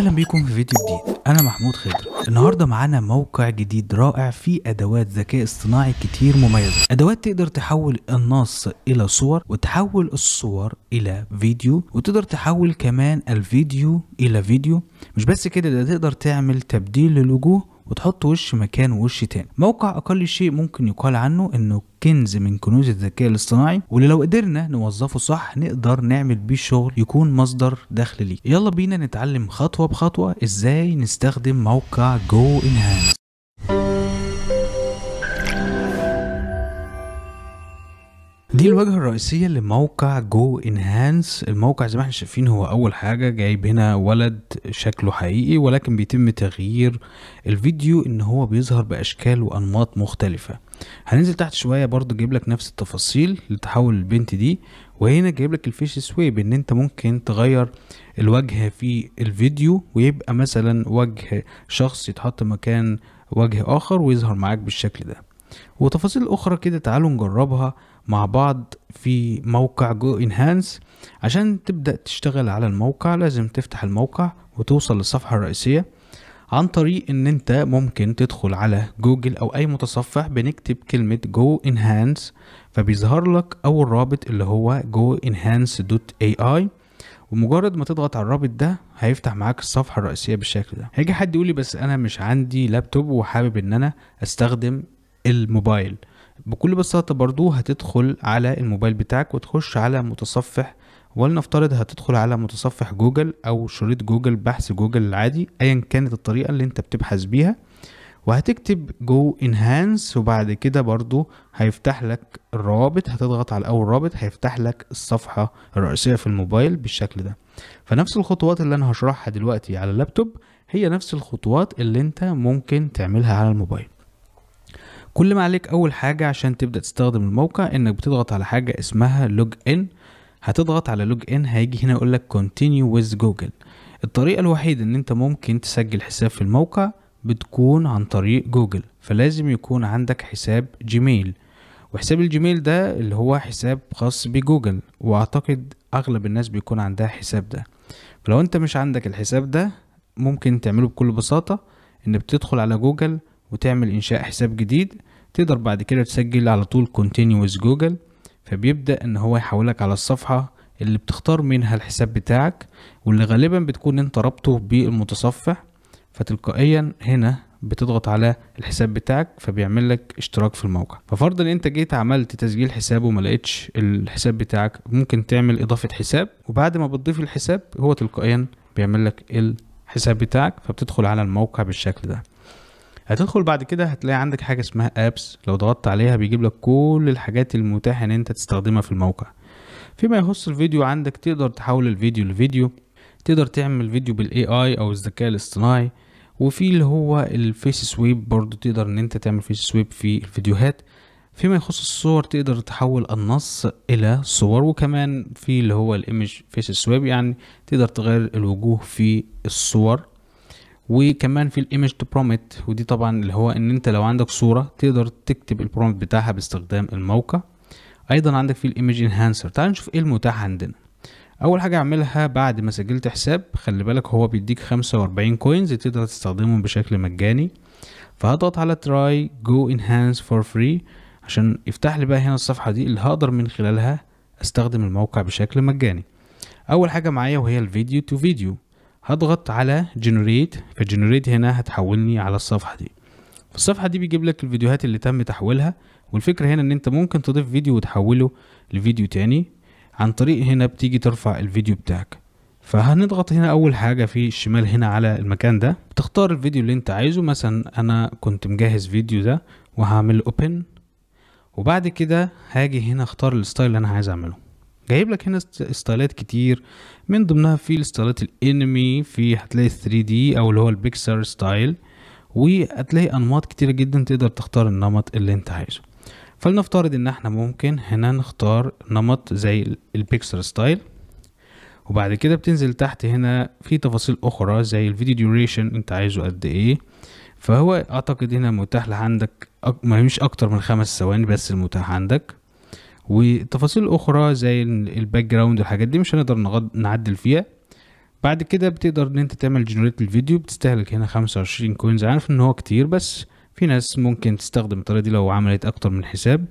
اهلا بيكم في فيديو جديد انا محمود خضر النهارده معانا موقع جديد رائع فيه ادوات ذكاء اصطناعي كتير مميزه ادوات تقدر تحول النص الى صور وتحول الصور الى فيديو وتقدر تحول كمان الفيديو الى فيديو مش بس كده ده تقدر تعمل تبديل للوجوه وتحط وش مكان وش تاني موقع اقل شيء ممكن يقال عنه انه كنز من كنوز الذكاء الاصطناعي واللي لو قدرنا نوظفه صح نقدر نعمل بيه شغل يكون مصدر دخل ليك يلا بينا نتعلم خطوه بخطوه ازاي نستخدم موقع جو انهانس دي الواجهه الرئيسيه لموقع جو انهانس الموقع زي ما احنا شايفين هو اول حاجه جايب هنا ولد شكله حقيقي ولكن بيتم تغيير الفيديو ان هو بيظهر باشكال وانماط مختلفه هننزل تحت شويه برضو جايب لك نفس التفاصيل لتحول البنت دي وهنا جايب لك الفيش سويب ان انت ممكن تغير الوجه في الفيديو ويبقى مثلا وجه شخص يتحط مكان وجه اخر ويظهر معاك بالشكل ده وتفاصيل أخرى كده تعالوا نجربها مع بعض في موقع جو انهانس عشان تبدأ تشتغل على الموقع لازم تفتح الموقع وتوصل للصفحة الرئيسية عن طريق ان انت ممكن تدخل على جوجل او اي متصفح بنكتب كلمة جو انهانس فبيظهر لك اول رابط اللي هو جو انهانس دوت اي اي ومجرد ما تضغط على الرابط ده هيفتح معاك الصفحه الرئيسيه بالشكل ده هيجي حد يقول لي بس انا مش عندي لابتوب وحابب ان انا استخدم الموبايل بكل بساطة برضو هتدخل على الموبايل بتاعك وتخش على متصفح ولنفترض هتدخل على متصفح جوجل او شريط جوجل بحث جوجل العادي ايا كانت الطريقة اللي انت بتبحث بيها وهتكتب جو انهانس وبعد كده برضو هيفتح لك الرابط هتضغط على اول رابط هيفتح لك الصفحة الرئيسية في الموبايل بالشكل ده فنفس الخطوات اللي انا هشرحها دلوقتي على اللابتوب هي نفس الخطوات اللي انت ممكن تعملها على الموبايل كل ما عليك اول حاجه عشان تبدا تستخدم الموقع انك بتضغط على حاجه اسمها لوج ان هتضغط على لوج ان هيجي هنا يقول لك continue with جوجل الطريقه الوحيده ان انت ممكن تسجل حساب في الموقع بتكون عن طريق جوجل فلازم يكون عندك حساب جيميل وحساب الجيميل ده اللي هو حساب خاص بجوجل واعتقد اغلب الناس بيكون عندها حساب ده فلو انت مش عندك الحساب ده ممكن تعمله بكل بساطة ان بتدخل على جوجل وتعمل انشاء حساب جديد تقدر بعد كده تسجل على طول كونتينيوس جوجل فبيبدأ ان هو يحولك على الصفحة اللي بتختار منها الحساب بتاعك واللي غالبا بتكون انت رابطه بالمتصفح فتلقائيا هنا بتضغط على الحساب بتاعك فبيعمل لك اشتراك في الموقع ففرضا انت جيت عملت تسجيل حساب وما لقيتش الحساب بتاعك ممكن تعمل اضافه حساب وبعد ما بتضيف الحساب هو تلقائيا بيعمل لك الحساب بتاعك فبتدخل على الموقع بالشكل ده هتدخل بعد كده هتلاقي عندك حاجه اسمها ابس لو ضغطت عليها بيجيب لك كل الحاجات المتاحه ان انت تستخدمها في الموقع فيما يخص الفيديو عندك تقدر تحول الفيديو لفيديو تقدر تعمل فيديو بالاي اي او الذكاء الاصطناعي وفي اللي هو الفيس سويب برضو تقدر ان انت تعمل فيس سويب في الفيديوهات فيما يخص الصور تقدر تحول النص الى صور وكمان في اللي هو الايمج فيس سويب يعني تقدر تغير الوجوه في الصور وكمان في الايمج برومت ودي طبعا اللي هو ان انت لو عندك صوره تقدر تكتب البرومت بتاعها باستخدام الموقع ايضا عندك في الايمج انهانسر تعال نشوف ايه المتاح عندنا اول حاجه اعملها بعد ما سجلت حساب خلي بالك هو بيديك 45 كوينز تقدر تستخدمهم بشكل مجاني فهضغط على تراي جو انهانس فور فري عشان يفتح لي بقى هنا الصفحه دي اللي هقدر من خلالها استخدم الموقع بشكل مجاني اول حاجه معايا وهي الفيديو تو فيديو هضغط على جنريت فجنريت هنا هتحولني على الصفحة دي الصفحة دي بيجيب لك الفيديوهات اللي تم تحويلها والفكرة هنا ان انت ممكن تضيف فيديو وتحوله لفيديو تاني عن طريق هنا بتيجي ترفع الفيديو بتاعك فهنضغط هنا اول حاجة في الشمال هنا على المكان ده تختار الفيديو اللي انت عايزه مثلا انا كنت مجهز فيديو ده وهعمل اوبن وبعد كده هاجي هنا اختار الستايل اللي انا عايز اعمله جايب لك هنا ستايلات كتير من ضمنها في ستايلات الانمي في هتلاقي 3 دي او اللي هو البيكسر ستايل وهتلاقي انماط كتيره جدا تقدر تختار النمط اللي انت عايزه فلنفترض ان احنا ممكن هنا نختار نمط زي البيكسر ستايل وبعد كده بتنزل تحت هنا في تفاصيل اخرى زي الفيديو ديوريشن انت عايزه قد ايه فهو اعتقد هنا متاح عندك ما مش اكتر من خمس ثواني بس المتاح عندك وتفاصيل اخرى زي الباك جراوند والحاجات دي مش هنقدر نعدل فيها بعد كده بتقدر ان انت تعمل جنريت الفيديو بتستهلك هنا 25 كوينز عارف ان هو كتير بس في ناس ممكن تستخدم الطريقه دي لو عملت اكتر من حساب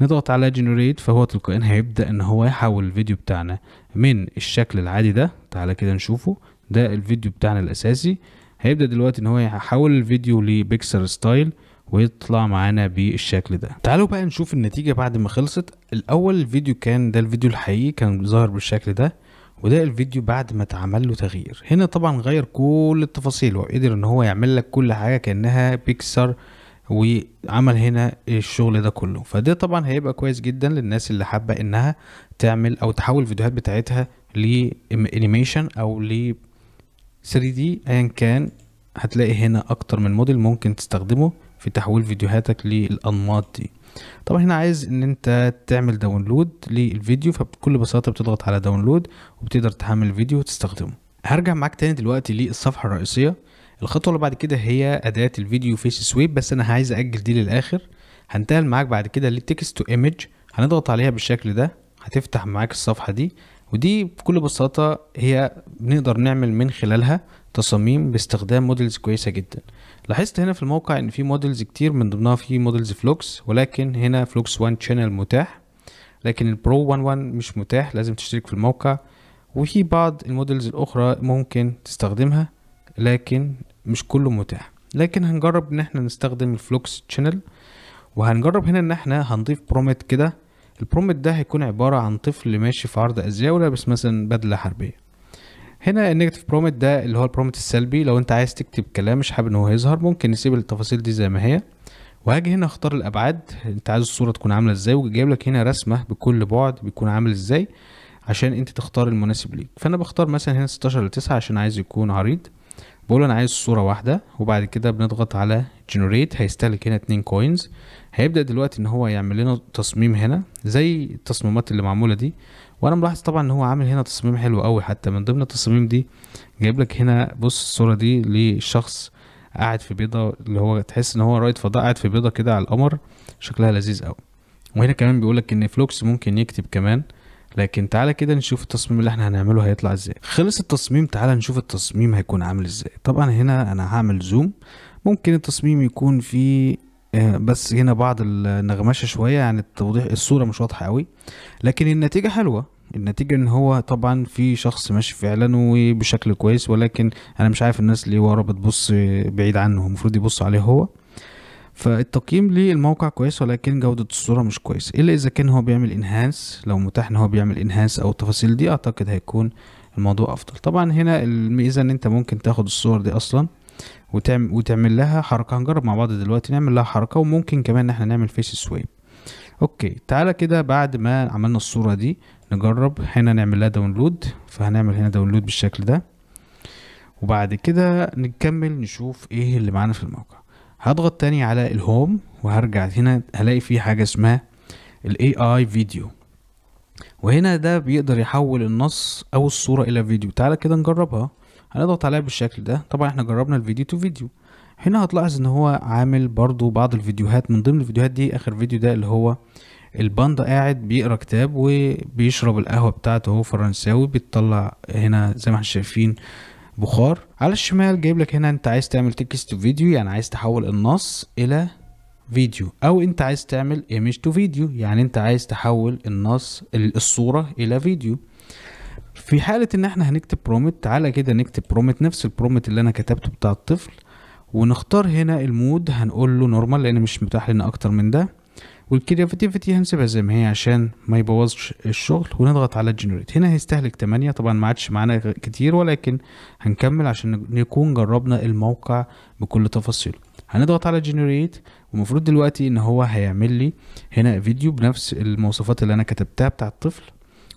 نضغط على جنريت فهو تلقائيا هيبدا ان هو يحول الفيديو بتاعنا من الشكل العادي ده تعالى كده نشوفه ده الفيديو بتاعنا الاساسي هيبدا دلوقتي ان هو يحول الفيديو لبيكسر ستايل ويطلع معانا بالشكل ده تعالوا بقى نشوف النتيجة بعد ما خلصت الاول الفيديو كان ده الفيديو الحقيقي كان ظاهر بالشكل ده وده الفيديو بعد ما اتعمل له تغيير هنا طبعا غير كل التفاصيل وقدر ان هو يعمل لك كل حاجة كأنها بيكسر وعمل هنا الشغل ده كله فده طبعا هيبقى كويس جدا للناس اللي حابة انها تعمل او تحول الفيديوهات بتاعتها لانيميشن او ل 3 دي ايا كان هتلاقي هنا اكتر من موديل ممكن تستخدمه في تحويل فيديوهاتك للانماط دي طبعا هنا عايز ان انت تعمل داونلود للفيديو فبكل بساطه بتضغط على داونلود وبتقدر تحمل الفيديو وتستخدمه هرجع معاك تاني دلوقتي للصفحه الرئيسيه الخطوه اللي بعد كده هي اداه الفيديو فيس سويب بس انا عايز اجل دي للاخر هنتقل معاك بعد كده للتكست تو ايمج هنضغط عليها بالشكل ده هتفتح معاك الصفحه دي ودي بكل بساطه هي بنقدر نعمل من خلالها تصاميم باستخدام موديلز كويسه جدا لاحظت هنا في الموقع ان في مودلز كتير من ضمنها في مودلز فلوكس ولكن هنا فلوكس 1 شانل متاح لكن البرو 11 مش متاح لازم تشترك في الموقع وفي بعض المودلز الاخرى ممكن تستخدمها لكن مش كله متاح لكن هنجرب ان احنا نستخدم الفلوكس شانل وهنجرب هنا ان احنا هنضيف برومت كده البرومت ده هيكون عبارة عن طفل ماشي في عرض ازياء ولابس مثلا بدلة حربية هنا النيجاتيف برومت ده اللي هو البرومت السلبي لو انت عايز تكتب كلام مش حابب ان هو يظهر ممكن نسيب التفاصيل دي زي ما هي وهاجي هنا اختار الابعاد انت عايز الصوره تكون عامله ازاي وجايب لك هنا رسمه بكل بعد بيكون عامل ازاي عشان انت تختار المناسب ليك فانا بختار مثلا هنا 16 ل 9 عشان عايز يكون عريض بقول انا عايز صوره واحده وبعد كده بنضغط على جنريت هيستهلك هنا اتنين كوينز هيبدا دلوقتي ان هو يعمل لنا تصميم هنا زي التصميمات اللي معموله دي وانا ملاحظ طبعا ان هو عامل هنا تصميم حلو قوي حتى من ضمن التصاميم دي جايب لك هنا بص الصوره دي لشخص قاعد في بيضه اللي هو تحس ان هو رائد فضاء قاعد في بيضه كده على القمر شكلها لذيذ قوي وهنا كمان بيقول لك ان فلوكس ممكن يكتب كمان لكن تعالى كده نشوف التصميم اللي احنا هنعمله هيطلع ازاي خلص التصميم تعالى نشوف التصميم هيكون عامل ازاي طبعا هنا انا هعمل زوم ممكن التصميم يكون فيه آه، بس هنا بعض النغمشه شويه يعني التوضيح الصوره مش واضحه قوي لكن النتيجه حلوه النتيجه ان هو طبعا في شخص ماشي فعلا وبشكل كويس ولكن انا مش عارف الناس ليه ورا بتبص بعيد عنه المفروض يبص عليه هو فالتقييم للموقع كويس ولكن جودة الصورة مش كويس إلا إذا كان هو بيعمل انهانس لو متاح إن هو بيعمل انهانس أو التفاصيل دي أعتقد هيكون الموضوع أفضل طبعا هنا الميزة إن أنت ممكن تاخد الصور دي أصلا وتعمل, وتعمل لها حركة هنجرب مع بعض دلوقتي نعمل لها حركة وممكن كمان إن احنا نعمل فيس سويب اوكي تعالى كده بعد ما عملنا الصورة دي نجرب هنا نعمل لها داونلود فهنعمل هنا داونلود بالشكل ده وبعد كده نكمل نشوف ايه اللي معانا في الموقع هضغط تاني على الهوم وهرجع هنا هلاقي في حاجة اسمها الاي اي فيديو وهنا ده بيقدر يحول النص او الصورة الى فيديو تعالى كده نجربها هنضغط عليها بالشكل ده طبعا احنا جربنا الفيديو تو فيديو هنا هتلاحظ ان هو عامل برضو بعض الفيديوهات من ضمن الفيديوهات دي اخر فيديو ده اللي هو الباندا قاعد بيقرا كتاب وبيشرب القهوه بتاعته هو فرنساوي بيطلع هنا زي ما احنا شايفين بخار على الشمال جايب لك هنا انت عايز تعمل تكست تو فيديو يعني عايز تحول النص الى فيديو او انت عايز تعمل ايمج تو فيديو يعني انت عايز تحول النص الصوره الى فيديو في حالة ان احنا هنكتب برومت تعالى كده نكتب برومت نفس البرومت اللي انا كتبته بتاع الطفل ونختار هنا المود هنقول له نورمال لان مش متاح لنا اكتر من ده والكرياتيفيتي هنسيبها زي ما هي عشان ما يبوظش الشغل ونضغط على الجنريت هنا هيستهلك 8 طبعا ما عادش معانا كتير ولكن هنكمل عشان نكون جربنا الموقع بكل تفاصيله هنضغط على جنريت ومفروض دلوقتي ان هو هيعمل لي هنا فيديو بنفس المواصفات اللي انا كتبتها بتاع الطفل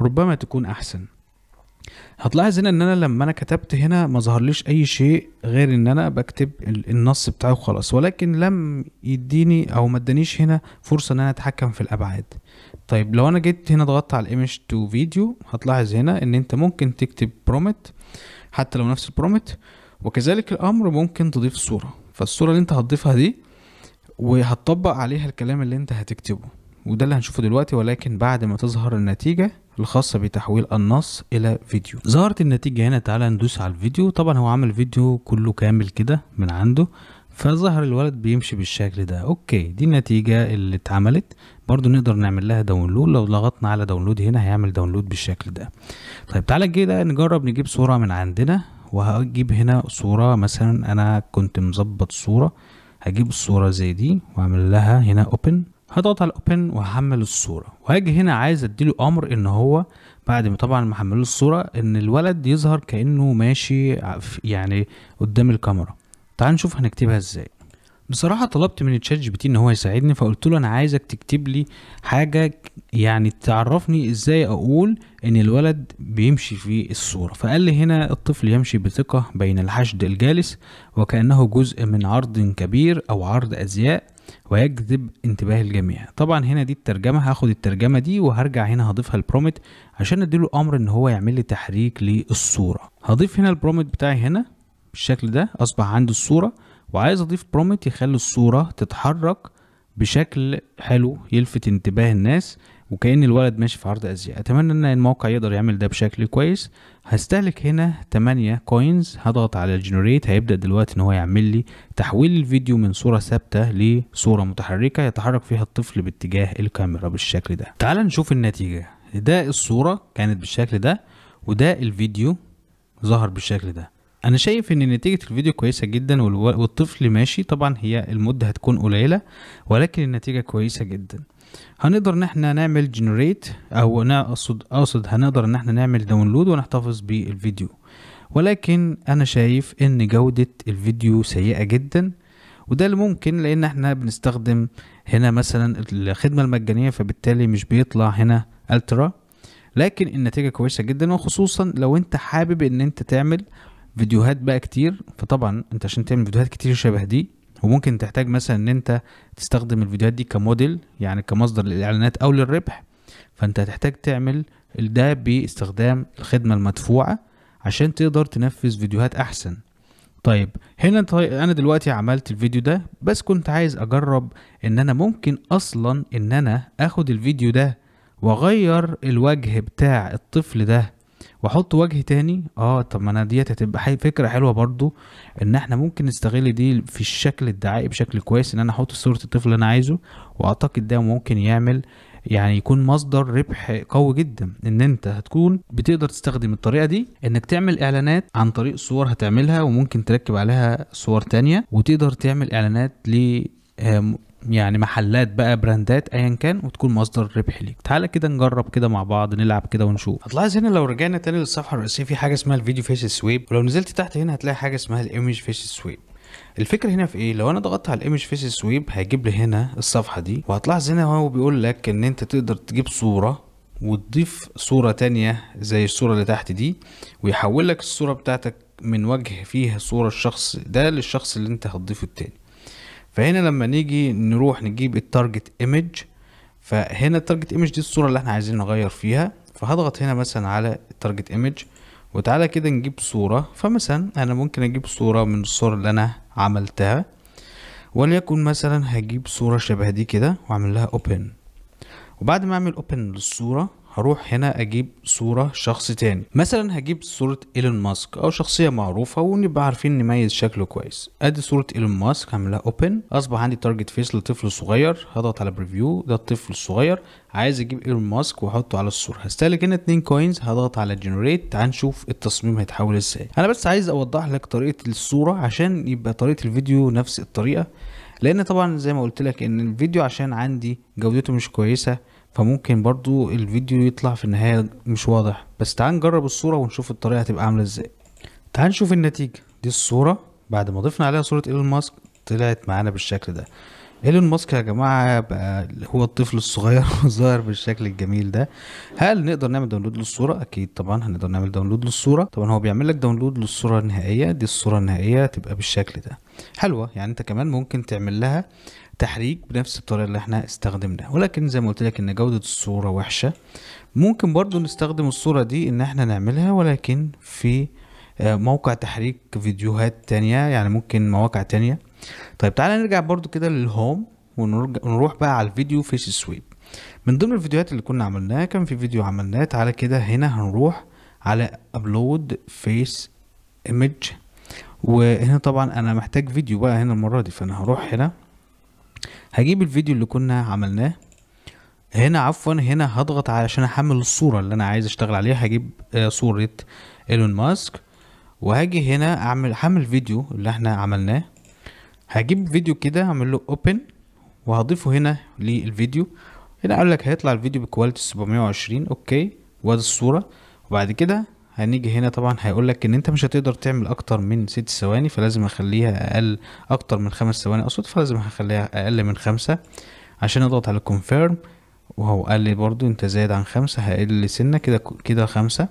ربما تكون احسن هتلاحظ هنا ان انا لما انا كتبت هنا ما ظهرليش اي شيء غير ان انا بكتب النص بتاعه وخلاص ولكن لم يديني او ما ادانيش هنا فرصه ان انا اتحكم في الابعاد طيب لو انا جيت هنا ضغطت على الايمج تو فيديو هتلاحظ هنا ان انت ممكن تكتب برومت حتى لو نفس البرومت وكذلك الامر ممكن تضيف صوره فالصوره اللي انت هتضيفها دي وهتطبق عليها الكلام اللي انت هتكتبه وده اللي هنشوفه دلوقتي ولكن بعد ما تظهر النتيجه الخاصة بتحويل النص إلى فيديو ظهرت النتيجة هنا تعالى ندوس على الفيديو طبعا هو عمل فيديو كله كامل كده من عنده فظهر الولد بيمشي بالشكل ده اوكي دي النتيجة اللي اتعملت برضو نقدر نعمل لها داونلود لو ضغطنا على داونلود هنا هيعمل داونلود بالشكل ده طيب تعالى كده نجرب نجيب صورة من عندنا وهجيب هنا صورة مثلا انا كنت مظبط صورة هجيب الصورة زي دي واعمل لها هنا اوبن هضغط على الاوبن وهحمل الصوره وهاجي هنا عايز اديله امر ان هو بعد ما طبعا محمله الصوره ان الولد يظهر كانه ماشي يعني قدام الكاميرا تعال نشوف هنكتبها ازاي بصراحة طلبت من تشات جي بي تي ان هو يساعدني فقلت له انا عايزك تكتب لي حاجة يعني تعرفني ازاي اقول ان الولد بيمشي في الصورة فقال لي هنا الطفل يمشي بثقة بين الحشد الجالس وكأنه جزء من عرض كبير او عرض ازياء ويجذب انتباه الجميع طبعا هنا دي الترجمة هاخد الترجمة دي وهرجع هنا هضيفها البرومت عشان اديله امر ان هو يعمل لي تحريك للصورة هضيف هنا البرومت بتاعي هنا بالشكل ده اصبح عندي الصورة وعايز اضيف برومت يخلي الصورة تتحرك بشكل حلو يلفت انتباه الناس وكأن الولد ماشي في عرض أزياء أتمنى إن الموقع يقدر يعمل ده بشكل كويس هستهلك هنا 8 كوينز هضغط على الجنريت هيبدأ دلوقتي إن هو يعمل لي تحويل الفيديو من صورة ثابتة لصورة متحركة يتحرك فيها الطفل باتجاه الكاميرا بالشكل ده تعال نشوف النتيجة ده الصورة كانت بالشكل ده وده الفيديو ظهر بالشكل ده انا شايف ان نتيجه الفيديو كويسه جدا والطفل ماشي طبعا هي المده هتكون قليله ولكن النتيجه كويسه جدا هنقدر ان احنا نعمل جنريت او اقصد اقصد هنقدر ان احنا نعمل داونلود ونحتفظ بالفيديو ولكن انا شايف ان جوده الفيديو سيئه جدا وده اللي ممكن لان احنا بنستخدم هنا مثلا الخدمه المجانيه فبالتالي مش بيطلع هنا الترا لكن النتيجه كويسه جدا وخصوصا لو انت حابب ان انت تعمل فيديوهات بقى كتير فطبعا انت عشان تعمل فيديوهات كتير شبه دي وممكن تحتاج مثلا ان انت تستخدم الفيديوهات دي كموديل يعني كمصدر للاعلانات او للربح فانت هتحتاج تعمل ده باستخدام الخدمة المدفوعة عشان تقدر تنفذ فيديوهات احسن طيب هنا طيب انا دلوقتي عملت الفيديو ده بس كنت عايز اجرب ان انا ممكن اصلا ان انا اخد الفيديو ده واغير الوجه بتاع الطفل ده واحط وجه تاني اه طب ما انا ديت هتبقى حي... فكره حلوه برضو ان احنا ممكن نستغل دي في الشكل الدعائي بشكل كويس ان انا احط صوره الطفل اللي انا عايزه واعتقد ده ممكن يعمل يعني يكون مصدر ربح قوي جدا ان انت هتكون بتقدر تستخدم الطريقه دي انك تعمل اعلانات عن طريق صور هتعملها وممكن تركب عليها صور تانية وتقدر تعمل اعلانات ل يعني محلات بقى براندات ايا كان وتكون مصدر ربح ليك تعالى كده نجرب كده مع بعض نلعب كده ونشوف هتلاحظ هنا لو رجعنا تاني للصفحه الرئيسيه في حاجه اسمها الفيديو فيس سويب ولو نزلت تحت هنا هتلاقي حاجه اسمها الايمج فيس سويب الفكره هنا في ايه لو انا ضغطت على الايمج فيس سويب هيجيب لي هنا الصفحه دي وهتلاحظ هنا هو بيقول لك ان انت تقدر تجيب صوره وتضيف صورة تانية زي الصورة اللي تحت دي ويحول لك الصورة بتاعتك من وجه فيها صورة الشخص ده للشخص اللي انت هتضيفه التاني فهنا لما نيجي نروح نجيب التارجت ايمج فهنا التارجت ايمج دي الصوره اللي احنا عايزين نغير فيها فهضغط هنا مثلا على التارجت ايمج وتعالى كده نجيب صوره فمثلا انا ممكن اجيب صوره من الصور اللي انا عملتها وليكن مثلا هجيب صوره شبه دي كده واعمل لها اوبن وبعد ما اعمل اوبن للصوره هروح هنا اجيب صورة شخص تاني مثلا هجيب صورة ايلون ماسك او شخصية معروفة ونبقى عارفين نميز شكله كويس ادي صورة ايلون ماسك هعملها اوبن اصبح عندي تارجت فيس لطفل صغير هضغط على بريفيو ده الطفل الصغير عايز اجيب ايلون ماسك واحطه على الصورة هستهلك هنا 2 كوينز هضغط على جنريت تعال نشوف التصميم هيتحول ازاي انا بس عايز اوضح لك طريقة الصورة عشان يبقى طريقة الفيديو نفس الطريقة لان طبعا زي ما قلت لك ان الفيديو عشان عندي جودته مش كويسه فممكن برضو الفيديو يطلع في النهاية مش واضح بس تعال نجرب الصورة ونشوف الطريقة هتبقى عاملة ازاي تعال نشوف النتيجة دي الصورة بعد ما ضفنا عليها صورة ايلون ماسك طلعت معانا بالشكل ده ايلون ماسك يا جماعه بقى هو الطفل الصغير الظاهر بالشكل الجميل ده هل نقدر نعمل داونلود للصوره اكيد طبعا هنقدر نعمل داونلود للصوره طبعا هو بيعمل لك داونلود للصوره النهائيه دي الصوره النهائيه تبقى بالشكل ده حلوه يعني انت كمان ممكن تعمل لها تحريك بنفس الطريقه اللي احنا استخدمناها ولكن زي ما قلت لك ان جوده الصوره وحشه ممكن برضو نستخدم الصوره دي ان احنا نعملها ولكن في آه، موقع تحريك فيديوهات تانية يعني ممكن مواقع تانية طيب تعالى نرجع برضو كده للهوم ونروح بقى على الفيديو فيس سويب من ضمن الفيديوهات اللي كنا عملناها كان في فيديو عملناه تعالى كده هنا هنروح على ابلود فيس ايمج وهنا طبعا انا محتاج فيديو بقى هنا المره دي فانا هروح هنا هجيب الفيديو اللي كنا عملناه هنا عفوا هنا هضغط علشان احمل الصوره اللي انا عايز اشتغل عليها هجيب آه، صوره ايلون ماسك وهاجي هنا اعمل احمل فيديو اللي احنا عملناه هجيب فيديو كده هعمل له اوبن وهضيفه هنا للفيديو هنا اقول لك هيطلع الفيديو بكواليتي 720 اوكي وادي الصوره وبعد كده هنيجي هنا طبعا هيقول لك ان انت مش هتقدر تعمل اكتر من ست ثواني فلازم اخليها اقل اكتر من خمس ثواني اقصد فلازم هخليها اقل من خمسة عشان اضغط على كونفيرم وهو قال لي برضو انت زايد عن خمسة هقل سنة كده كده خمسة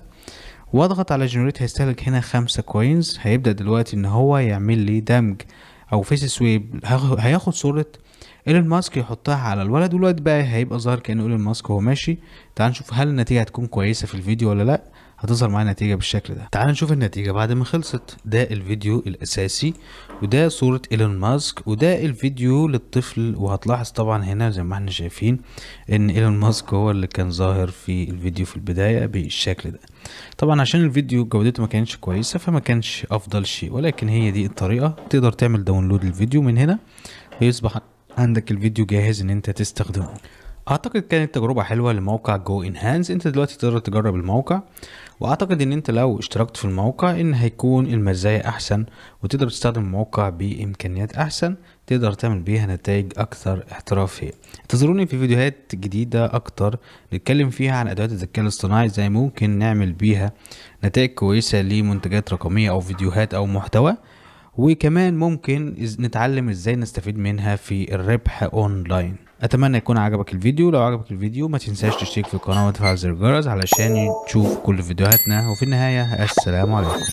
واضغط على جنريت هيستهلك هنا خمسة كوينز هيبدأ دلوقتي ان هو يعمل لي دمج او فيس سويب هياخد صوره ايلون ماسك يحطها على الولد والولد بقى هيبقى ظاهر كانه ايلون ماسك وهو ماشي تعال نشوف هل النتيجه هتكون كويسه في الفيديو ولا لا هتظهر معايا نتيجة بالشكل ده تعال نشوف النتيجة بعد ما خلصت ده الفيديو الأساسي وده صورة إيلون ماسك وده الفيديو للطفل وهتلاحظ طبعا هنا زي ما احنا شايفين إن إيلون ماسك هو اللي كان ظاهر في الفيديو في البداية بالشكل ده طبعا عشان الفيديو جودته ما كانتش كويسة فما كانش أفضل شيء ولكن هي دي الطريقة تقدر تعمل داونلود الفيديو من هنا ويصبح عندك الفيديو جاهز ان انت تستخدمه اعتقد كانت تجربه حلوه لموقع جو انهانس انت دلوقتي تقدر تجرب الموقع واعتقد ان انت لو اشتركت في الموقع ان هيكون المزايا احسن وتقدر تستخدم الموقع بامكانيات احسن تقدر تعمل بيها نتائج اكثر احترافيه انتظروني في فيديوهات جديده اكتر نتكلم فيها عن ادوات الذكاء الاصطناعي ازاي ممكن نعمل بيها نتائج كويسه لمنتجات رقميه او فيديوهات او محتوى وكمان ممكن نتعلم ازاي نستفيد منها في الربح اونلاين اتمنى يكون عجبك الفيديو لو عجبك الفيديو ما تنساش تشترك في القناه وتفعل زر الجرس علشان تشوف كل فيديوهاتنا وفي النهايه السلام عليكم